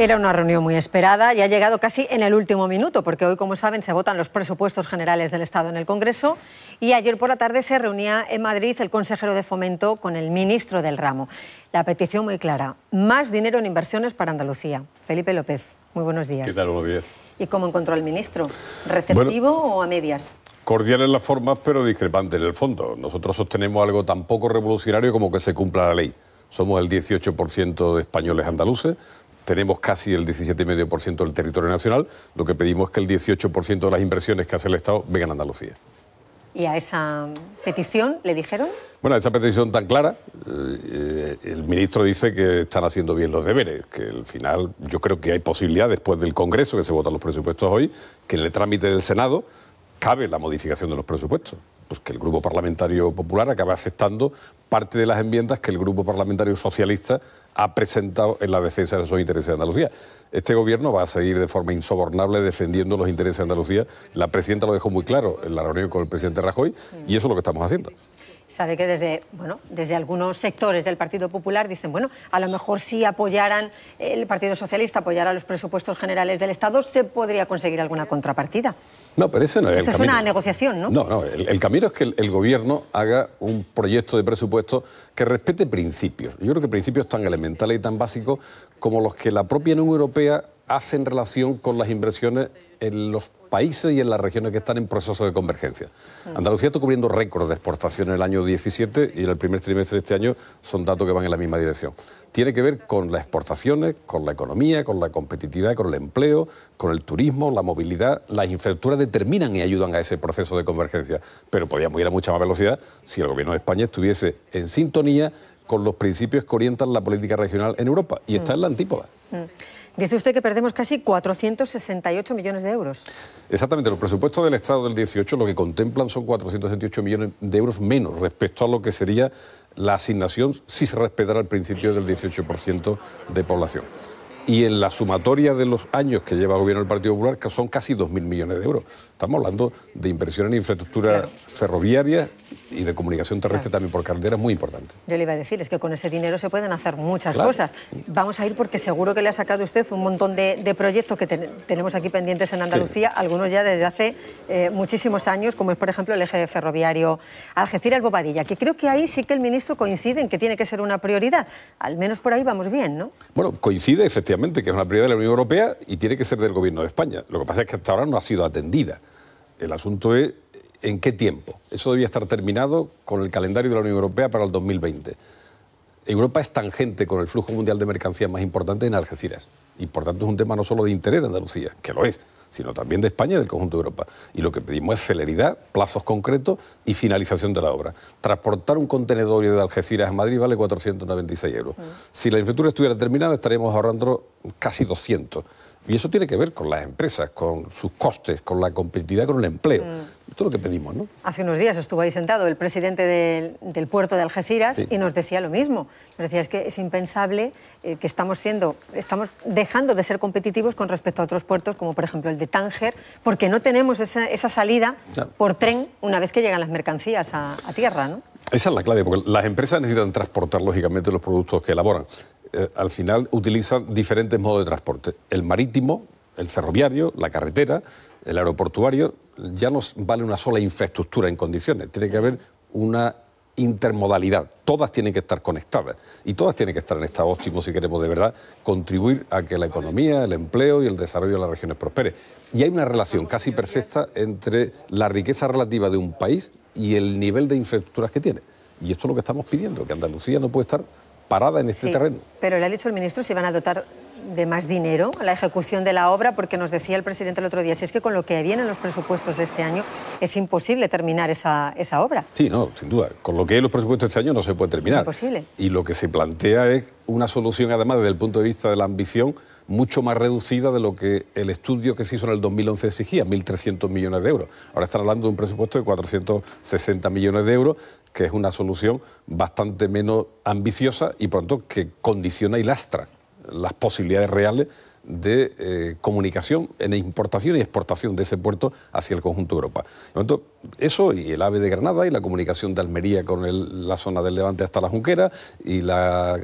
Era una reunión muy esperada y ha llegado casi en el último minuto, porque hoy, como saben, se votan los presupuestos generales del Estado en el Congreso y ayer por la tarde se reunía en Madrid el consejero de Fomento con el ministro del ramo. La petición muy clara, más dinero en inversiones para Andalucía. Felipe López, muy buenos días. ¿Qué tal? Buenos días. ¿Y cómo encontró el ministro? ¿Receptivo o a medias? Cordial en las formas, pero discrepante en el fondo. Nosotros sostenemos algo tan poco revolucionario como que se cumpla la ley. Somos el 18% de españoles andaluces, tenemos casi el 17,5% del territorio nacional, lo que pedimos es que el 18% de las inversiones que hace el Estado vengan a Andalucía. ¿Y a esa petición le dijeron? Bueno, a esa petición tan clara, eh, eh, el ministro dice que están haciendo bien los deberes, que al final yo creo que hay posibilidad, después del Congreso, que se votan los presupuestos hoy, que en el trámite del Senado cabe la modificación de los presupuestos. Pues que el Grupo Parlamentario Popular acabe aceptando parte de las enmiendas que el Grupo Parlamentario Socialista ha presentado en la defensa de esos intereses de Andalucía. Este gobierno va a seguir de forma insobornable defendiendo los intereses de Andalucía. La presidenta lo dejó muy claro en la reunión con el presidente Rajoy y eso es lo que estamos haciendo sabe que desde, bueno, desde algunos sectores del Partido Popular dicen, bueno, a lo mejor si apoyaran el Partido Socialista, apoyara los presupuestos generales del Estado, se podría conseguir alguna contrapartida. No, pero eso no es el camino. es una negociación, ¿no? No, no, el, camino es que el, el, gobierno haga un proyecto de presupuesto que respete principios. Yo creo que principios tan elementales y tan básicos como los que la propia Unión Europea hace en relación con las inversiones en los países y en las regiones que están en proceso de convergencia. Mm. Andalucía está cubriendo récord de exportación en el año 17 y en el primer trimestre de este año son datos que van en la misma dirección. Tiene que ver con las exportaciones, con la economía, con la competitividad, con el empleo, con el turismo, la movilidad. Las infraestructuras determinan y ayudan a ese proceso de convergencia, pero podríamos ir a mucha más velocidad si el gobierno de España estuviese en sintonía con los principios que orientan la política regional en Europa y está en la antípoda. Mm. Dice usted que perdemos casi 468 millones de euros. Exactamente, los presupuestos del Estado del 18 lo que contemplan son 468 millones de euros menos respecto a lo que sería la asignación si se respetara el principio del 18% de población y en la sumatoria de los años que lleva gobierno el Partido Popular, son casi 2.000 millones de euros. Estamos hablando de inversión en infraestructura ferroviaria y de comunicación terrestre también por carretera muy importante. Yo le iba a decir, es que con ese dinero se pueden hacer muchas cosas. Vamos a ir porque seguro que le ha sacado usted un montón de, proyectos que tenemos aquí pendientes en Andalucía, algunos ya desde hace eh, muchísimos años, como es por ejemplo el eje ferroviario Algeciras-Bobadilla, que creo que ahí sí que el ministro coincide en que tiene que ser una prioridad. Al menos por ahí vamos bien, ¿no? Bueno, coincide efectivamente que es una prioridad de la Unión Europea y tiene que ser del Gobierno de España. Lo que pasa es que hasta ahora no ha sido atendida. El asunto es en qué tiempo. Eso debía estar terminado con el calendario de la Unión Europea para el 2020. Europa es tangente con el flujo mundial de mercancías más importante en Algeciras. Y por tanto es un tema no solo de interés de Andalucía, que lo es, sino también de España y del conjunto de Europa. Y lo que pedimos es celeridad, plazos concretos y finalización de la obra. Transportar un contenedor de Algeciras a Madrid vale 496 euros. Mm. Si la infraestructura estuviera terminada, estaríamos ahorrando casi 200. Y eso tiene que ver con las empresas, con sus costes, con la competitividad, con el empleo. Mm. Esto es lo que pedimos, ¿no? Hace unos días estuvo ahí sentado el presidente del, puerto de Algeciras y nos decía lo mismo. Nos decía es que es impensable eh, que estamos siendo, estamos dejando de ser competitivos con respecto a otros puertos, como por ejemplo el de Tánger, porque no tenemos esa, salida por tren una vez que llegan las mercancías a, a tierra, ¿no? Esa es la clave, porque las empresas necesitan transportar, lógicamente, los productos que elaboran. Eh, al final utilizan diferentes modos de transporte. El marítimo, el ferroviario, la carretera, el aeroportuario, ya no vale una sola infraestructura en condiciones, tiene que haber una intermodalidad, todas tienen que estar conectadas y todas tienen que estar en estado óptimo si queremos de verdad contribuir a que la economía, el empleo y el desarrollo de las regiones prospere. Y hay una relación casi perfecta entre la riqueza relativa de un país y el nivel de infraestructuras que tiene. Y esto es lo que estamos pidiendo, que Andalucía no puede estar parada en este terreno. Pero le ha dicho el ministro si van a dotar de más dinero a la ejecución de la obra, porque nos decía el presidente el otro día, si es que con lo que vienen los presupuestos de este año es imposible terminar esa, obra. Sí, no, sin duda. Con lo que hay los presupuestos de este año no se puede terminar. Imposible. Y lo que se plantea es una solución, además, desde el punto de vista de la ambición, mucho más reducida de lo que el estudio que se hizo en el 2011 exigía, 1.300 millones de euros. Ahora están hablando de un presupuesto de 460 millones de euros, que es una solución bastante menos ambiciosa y por tanto que condiciona y lastra las posibilidades reales de eh, comunicación en importación y exportación de ese puerto hacia el conjunto de Europa. eso y el AVE de Granada y la comunicación de Almería con la zona del Levante hasta la Junquera y la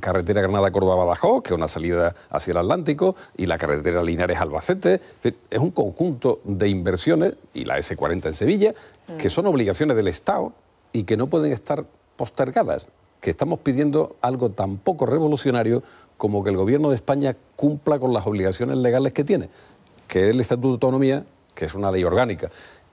carretera Granada-Córdoba-Badajoz, que es una salida hacia el Atlántico, y la carretera Linares-Albacete. Es un conjunto de inversiones, y la S40 en Sevilla, que son obligaciones del Estado y que no pueden estar postergadas que estamos pidiendo algo tan poco revolucionario como que el gobierno de España cumpla con las obligaciones legales que tiene, que es el Estatuto de Autonomía, que es una ley orgánica,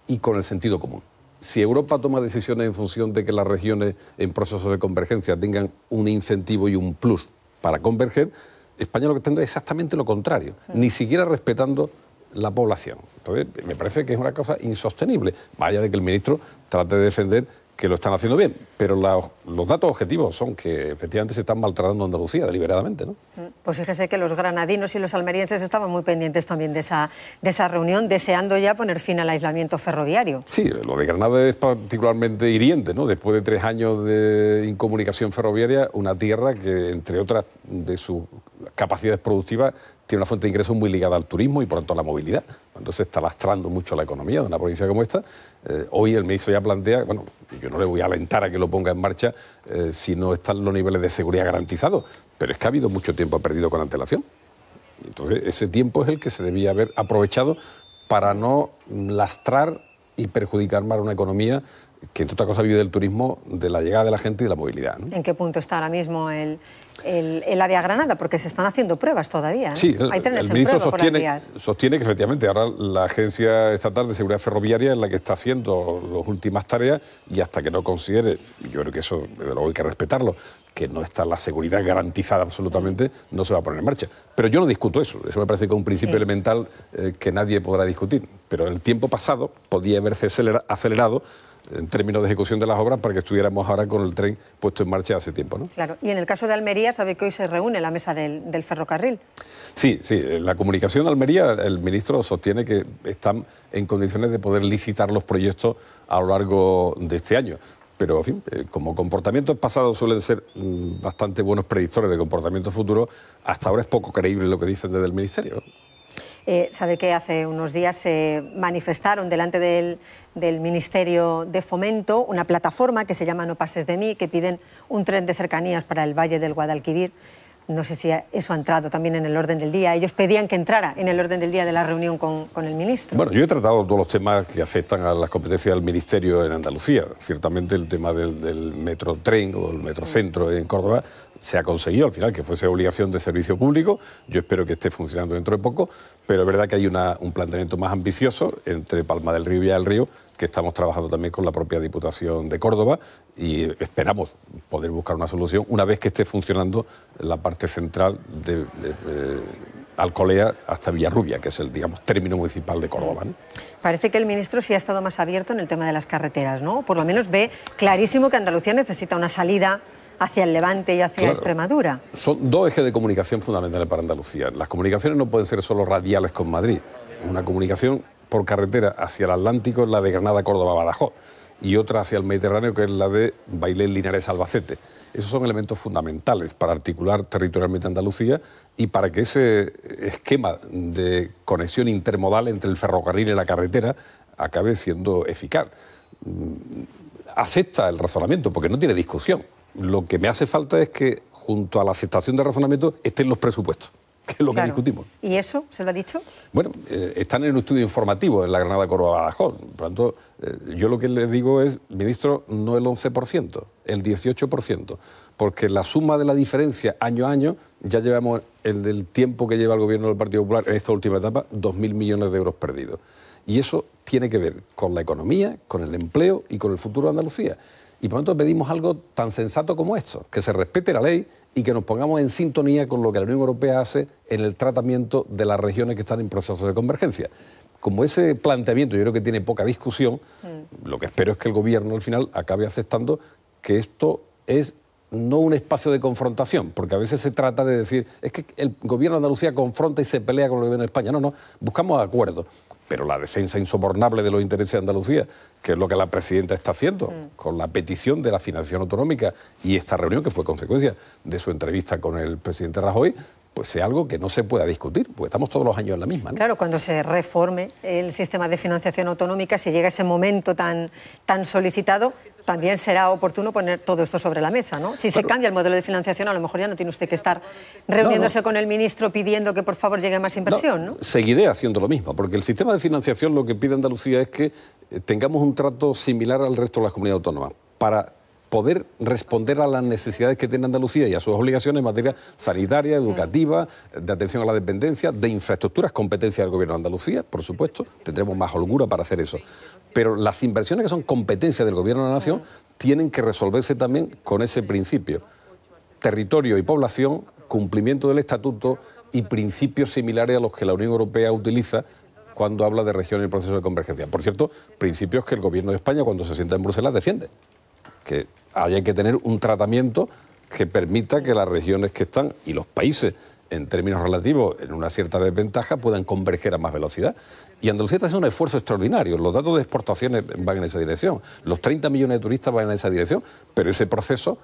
y con el sentido común. Si Europa toma decisiones en función de que las regiones en proceso de convergencia tengan un incentivo y un plus para converger, España lo que tendrá es exactamente lo contrario, ni siquiera respetando la población. Entonces, me parece que es una cosa insostenible. Vaya de que el ministro trate de defender que lo están haciendo bien, pero los datos objetivos son que efectivamente se están maltratando Andalucía deliberadamente, ¿no? Mm. Pues fíjese que los granadinos y los almerienses estaban muy pendientes también de esa, de esa reunión, deseando ya poner fin al aislamiento ferroviario. Sí, lo de Granada es particularmente hiriente, ¿no? Después de tres años de incomunicación ferroviaria, una tierra que, entre otras de sus capacidades productivas tiene una fuente de ingresos muy ligada al turismo y por tanto a la movilidad. Entonces está lastrando mucho la economía de una provincia como esta. Eh, hoy el ministro ya plantea, bueno, yo no le voy a alentar a que lo ponga en marcha eh, si no están los niveles de seguridad garantizados, pero es que ha habido mucho tiempo perdido con antelación. Entonces ese tiempo es el que se debía haber aprovechado para no lastrar y perjudicar más una economía que entre otras cosas vive del turismo, de la llegada de la gente y de la movilidad. ¿En qué punto está ahora mismo el, el, Avia Granada? Porque se están haciendo pruebas todavía. ¿eh? Sí, Hay trenes ministro en sostiene, sostiene que efectivamente ahora la Agencia Estatal de Seguridad Ferroviaria es la que está haciendo las últimas tareas y hasta que no considere, y yo creo que eso desde luego hay que respetarlo, que no está la seguridad garantizada absolutamente, no se va a poner en marcha. Pero yo no discuto eso, eso me parece que es un principio elemental eh, que nadie podrá discutir. Pero el tiempo pasado podía haberse acelerado en términos de ejecución de las obras para que estuviéramos ahora con el tren puesto en marcha hace tiempo. ¿no? Claro, y en el caso de Almería, sabe que hoy se reúne la mesa del, ferrocarril. Sí, sí, la comunicación de Almería, el ministro sostiene que están en condiciones de poder licitar los proyectos a lo largo de este año pero en fin, eh, como comportamientos pasados suelen ser mm, bastante buenos predictores de comportamientos futuros, hasta ahora es poco creíble lo que dicen desde el Ministerio. Eh, sabe que hace unos días se manifestaron delante del, del, Ministerio de Fomento una plataforma que se llama No Pases de mí, que piden un tren de cercanías para el Valle del Guadalquivir. No sé si eso ha entrado también en el orden del día. Ellos pedían que entrara en el orden del día de la reunión con, el ministro. Bueno, yo he tratado todos los temas que afectan a las competencias del ministerio en Andalucía. Ciertamente el tema del, metro tren o el metrocentro mm. en Córdoba se ha conseguido al final que fuese obligación de servicio público. Yo espero que esté funcionando dentro de poco, pero es verdad que hay una, un planteamiento más ambicioso entre Palma del Río y El Río que estamos trabajando también con la propia Diputación de Córdoba y esperamos poder buscar una solución una vez que esté funcionando la parte central de, Alcolea hasta Villarrubia, que es el digamos término municipal de Córdoba. Parece que el ministro sí ha estado más abierto en el tema de las carreteras, ¿no? Por lo menos ve clarísimo que Andalucía necesita una salida hacia el Levante y hacia Extremadura. Son dos ejes de comunicación fundamentales para Andalucía. Las comunicaciones no pueden ser solo radiales con Madrid. Una comunicación por carretera hacia el Atlántico es la de Granada, Córdoba, Badajoz y otra hacia el Mediterráneo, que es la de Bailén, Linares, Albacete. Esos son elementos fundamentales para articular territorialmente Andalucía y para que ese esquema de conexión intermodal entre el ferrocarril y la carretera acabe siendo eficaz. Mm, acepta el razonamiento, porque no tiene discusión. Lo que me hace falta es que junto a la aceptación del razonamiento estén los presupuestos. que es lo que discutimos. ¿Y eso se lo ha dicho? Bueno, eh, están en un estudio informativo en la Granada Córdoba Badajoz. Por lo tanto, eh, yo lo que les digo es, ministro, no el 11%, el 18%, porque la suma de la diferencia año a año, ya llevamos el del tiempo que lleva el gobierno del Partido Popular en esta última etapa, 2.000 millones de euros perdidos. Y eso tiene que ver con la economía, con el empleo y con el futuro de Andalucía. Y por lo tanto pedimos algo tan sensato como esto, que se respete la ley y que nos pongamos en sintonía con lo que la Unión Europea hace en el tratamiento de las regiones que están en proceso de convergencia. Como ese planteamiento yo creo que tiene poca discusión, mm. lo que espero es que el gobierno al final acabe aceptando que esto es no un espacio de confrontación, porque a veces se trata de decir, es que el gobierno de Andalucía confronta y se pelea con el gobierno de España. No, no, buscamos acuerdos pero la defensa insobornable de los intereses de Andalucía, que es lo que la presidenta está haciendo mm. con la petición de la financiación autonómica y esta reunión que fue consecuencia de su entrevista con el presidente Rajoy, pues sea algo que no se pueda discutir, porque estamos todos los años en la misma. Claro, cuando se reforme el sistema de financiación autonómica, si llega ese momento tan, tan solicitado, también será oportuno poner todo esto sobre la mesa, ¿no? Si se cambia el modelo de financiación, a lo mejor ya no tiene usted que estar reuniéndose con el ministro pidiendo que por favor llegue más inversión, ¿no? Seguiré haciendo lo mismo, porque el sistema de financiación lo que pide Andalucía es que eh, tengamos un trato similar al resto de las comunidades autónomas. Para poder responder a las necesidades que tiene Andalucía y a sus obligaciones en materia sanitaria, educativa, mm. de atención a la dependencia, de infraestructuras, competencia del Gobierno de Andalucía, por supuesto, tendremos más holgura para hacer eso. Pero las inversiones que son competencia del Gobierno de la Nación tienen que resolverse también con ese principio. Territorio y población, cumplimiento del estatuto y principios similares a los que la Unión Europea utiliza cuando habla de región y el proceso de convergencia. Por cierto, principios que el Gobierno de España, cuando se sienta en Bruselas, defiende. Que hay que tener un tratamiento que permita que las regiones que están y los países en términos relativos en una cierta desventaja puedan converger a más velocidad. Y Andalucía está haciendo un esfuerzo extraordinario. Los datos de exportaciones van en esa dirección. Los 30 millones de turistas van en esa dirección. Pero ese proceso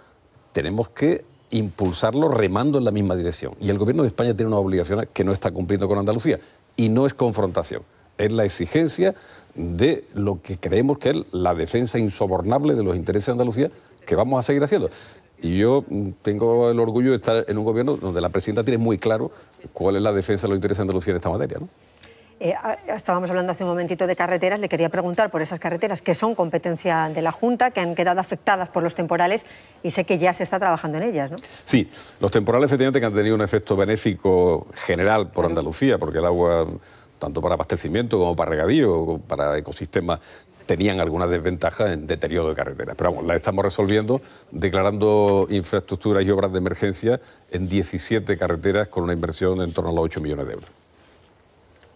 tenemos que impulsarlo remando en la misma dirección. Y el gobierno de España tiene una obligación que no está cumpliendo con Andalucía. Y no es confrontación. Es la exigencia de lo que creemos que es la defensa insobornable de los intereses de Andalucía que vamos a seguir haciendo. Y yo tengo el orgullo de estar en un gobierno donde la presidenta tiene muy claro cuál es la defensa de los intereses de Andalucía en esta materia. Eh, ah, estábamos hablando hace un momentito de carreteras. Le quería preguntar por esas carreteras que son competencia de la Junta, que han quedado afectadas por los temporales y sé que ya se está trabajando en ellas, ¿no? Sí, los temporales efectivamente que han tenido un efecto benéfico general por Andalucía, porque el agua tanto para abastecimiento como para regadío, para ecosistemas tenían algunas desventajas en deterioro de carreteras. Pero vamos, la estamos resolviendo declarando infraestructuras y obras de emergencia en 17 carreteras con una inversión de en torno a los 8 millones de euros.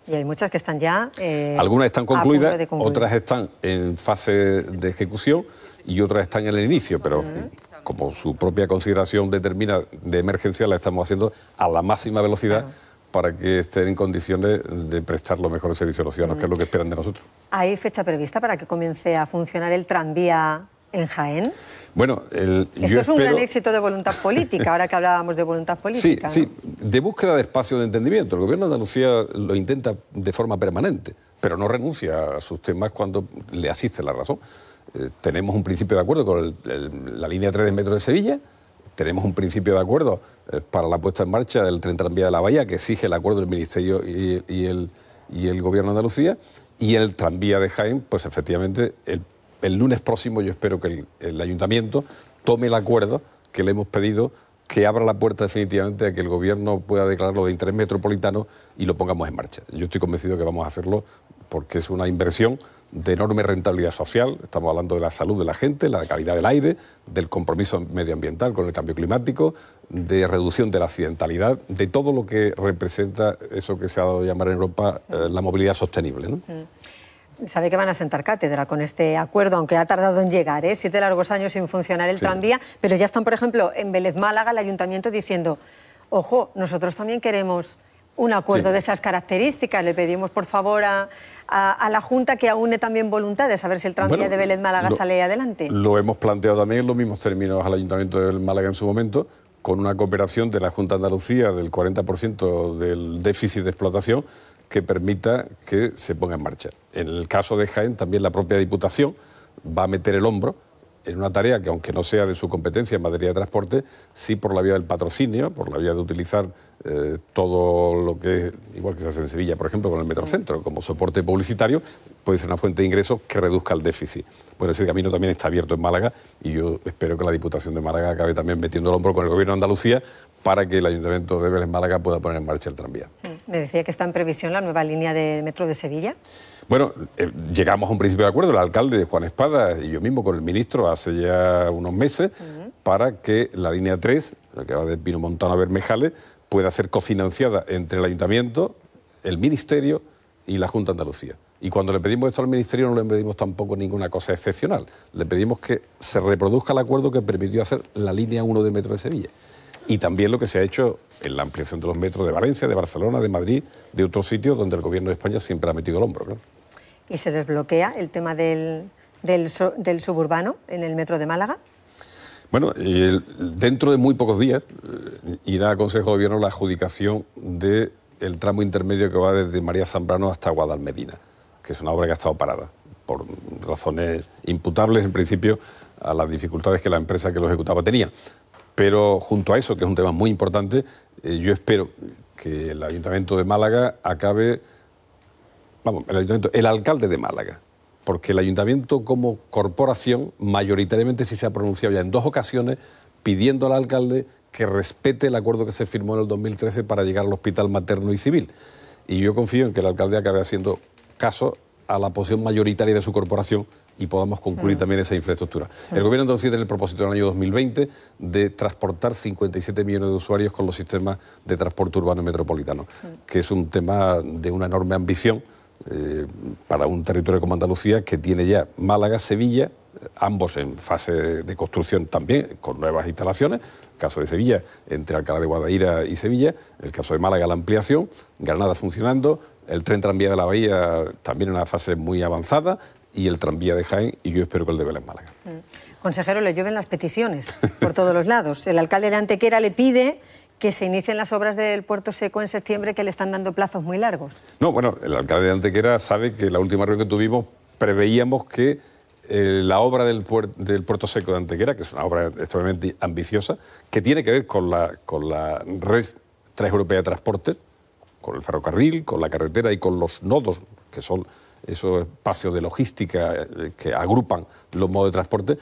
Y hay muchas que están ya... Eh, algunas están concluidas, otras están en fase de ejecución y otras están en el inicio, pero como su propia consideración determina de emergencia, la estamos haciendo a la máxima velocidad para que estén en condiciones de prestar los mejores servicios a los ciudadanos, que es lo que esperan de nosotros. ¿Hay fecha prevista para que comience a funcionar el tranvía en Jaén? Bueno, Esto es un gran éxito de voluntad política, ahora que hablábamos de voluntad política. Sí, sí, de búsqueda de espacio de entendimiento. El gobierno de Andalucía lo intenta de forma permanente, pero no renuncia a sus temas cuando le asiste la razón. Eh, tenemos un principio de acuerdo con la línea 3 de metro de Sevilla, tenemos un principio de acuerdo eh, para la puesta en marcha del tren tranvía de la Bahía, que exige el acuerdo del Ministerio y, el, y el Gobierno de Andalucía, y el tranvía de Jaén, pues efectivamente, el, lunes próximo yo espero que el, el Ayuntamiento tome el acuerdo que le hemos pedido que abra la puerta definitivamente a que el gobierno pueda declararlo de interés metropolitano y lo pongamos en marcha. Yo estoy convencido que vamos a hacerlo porque es una inversión de enorme rentabilidad social, estamos hablando de la salud de la gente, la calidad del aire, del compromiso medioambiental con el cambio climático, de reducción de la accidentalidad, de todo lo que representa eso que se ha dado a llamar en Europa eh, la movilidad sostenible. Mm sabe que van a sentar cátedra con este acuerdo, aunque ha tardado en llegar, ¿eh? siete largos años sin funcionar el tranvía, pero ya están, por ejemplo, en Vélez Málaga, el ayuntamiento diciendo, ojo, nosotros también queremos un acuerdo de esas características. Le pedimos, por favor, a, la Junta que aúne también voluntades, a ver si el tranvía de Vélez Málaga sale adelante. Lo hemos planteado también en los mismos términos al Ayuntamiento de Málaga en su momento, con una cooperación de la Junta de Andalucía del 40% del déficit de explotación que permita que se ponga en marcha. En el caso de Jaén, también la propia Diputación va a meter el hombro en una tarea que, aunque no sea de su competencia en materia de transporte, sí por la vía del patrocinio, por la vía de utilizar eh, todo lo que, igual que se hace en Sevilla, por ejemplo, con el Metrocentro, como soporte publicitario, puede ser una fuente de ingresos que reduzca el déficit. Bueno, ese camino también está abierto en Málaga y yo espero que la Diputación de Málaga acabe también metiendo el hombro con el Gobierno de Andalucía para que el Ayuntamiento de Vélez Málaga pueda poner en marcha el tranvía. Me decía que está en previsión la nueva línea de metro de Sevilla. Bueno, eh, llegamos a un principio de acuerdo, el alcalde Juan Espada y yo mismo con el ministro hace ya unos meses, para que la línea 3, la que va de Pino Montano a Bermejales, pueda ser cofinanciada entre el ayuntamiento, el ministerio y la Junta de Andalucía. Y cuando le pedimos esto al Ministerio no le pedimos tampoco ninguna cosa excepcional. Le pedimos que se reproduzca el acuerdo que permitió hacer la línea 1 de Metro de Sevilla y también lo que se ha hecho en la ampliación de los metros de Valencia, de Barcelona, de Madrid, de otros sitios donde el Gobierno de España siempre ha metido el hombro. ¿Y se desbloquea el tema del, suburbano en el metro de Málaga? Bueno, dentro de muy pocos días eh, irá a Consejo de Gobierno la adjudicación del tramo intermedio que va desde María Zambrano hasta Guadalmedina, que es una obra que ha estado parada por razones imputables en principio a las dificultades que la empresa que lo ejecutaba tenía. Pero junto a eso, que es un tema muy importante, eh, yo espero que el Ayuntamiento de Málaga acabe, vamos, el, ayuntamiento, el alcalde de Málaga, porque el Ayuntamiento como corporación mayoritariamente sí se ha pronunciado ya en dos ocasiones pidiendo al alcalde que respete el acuerdo que se firmó en el 2013 para llegar al hospital materno y civil. Y yo confío en que el alcalde acabe haciendo caso a la posición mayoritaria de su corporación y podamos concluir mm. también esa infraestructura. Mm. El Gobierno entonces tiene el propósito en el año 2020 de transportar 57 millones de usuarios con los sistemas de transporte urbano y metropolitano, mm. que es un tema de una enorme ambición eh, para un territorio como Andalucía que tiene ya Málaga, Sevilla, ambos en fase de construcción también, con nuevas instalaciones, el caso de Sevilla entre Alcalá de Guadaira y Sevilla, el caso de Málaga la ampliación, Granada funcionando, el tren tranvía de la Bahía también en una fase muy avanzada y el tranvía de Jaén y yo espero que el de Belén Málaga. Mm. Consejero, le lleven las peticiones por todos los lados. El alcalde de Antequera le pide que se inicien las obras del puerto seco en septiembre que le están dando plazos muy largos. No, bueno, el alcalde de Antequera sabe que la última reunión que tuvimos preveíamos que eh, la obra del, del, puerto seco de Antequera, que es una obra extremadamente ambiciosa, que tiene que ver con la, con la red transeuropea de transportes, con el ferrocarril, con la carretera y con los nodos, que son esos espacios de logística eh, que agrupan los modos de transporte,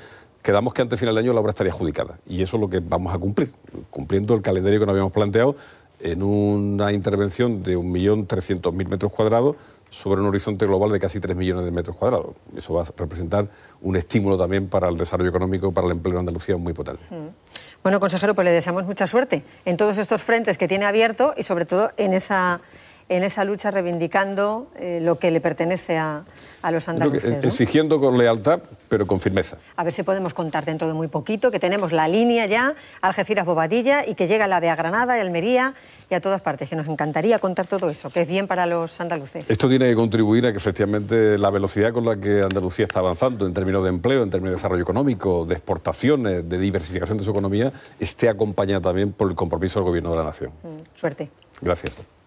quedamos que antes de final del año la obra estaría adjudicada. Y eso es lo que vamos a cumplir, cumpliendo el calendario que nos habíamos planteado en una intervención de 1.300.000 metros cuadrados sobre un horizonte global de casi 3 millones de metros cuadrados. Eso va a representar un estímulo también para el desarrollo económico, y para el empleo en Andalucía muy potente. Mm. Bueno, consejero, pues le deseamos mucha suerte en todos estos frentes que tiene abierto y sobre todo en esa en esa lucha reivindicando eh, lo que le pertenece a, los andaluces. Exigiendo con lealtad, pero con firmeza. A ver si podemos contar dentro de muy poquito que tenemos la línea ya, Algeciras-Bobadilla, y que llega la de a Granada, y Almería y a todas partes. Que nos encantaría contar todo eso, que es bien para los andaluces. Esto tiene que contribuir a que efectivamente la velocidad con la que Andalucía está avanzando en términos de empleo, en términos de desarrollo económico, de exportaciones, de diversificación de su economía, esté acompañada también por el compromiso del Gobierno de la Nación. Mm, suerte. Gracias.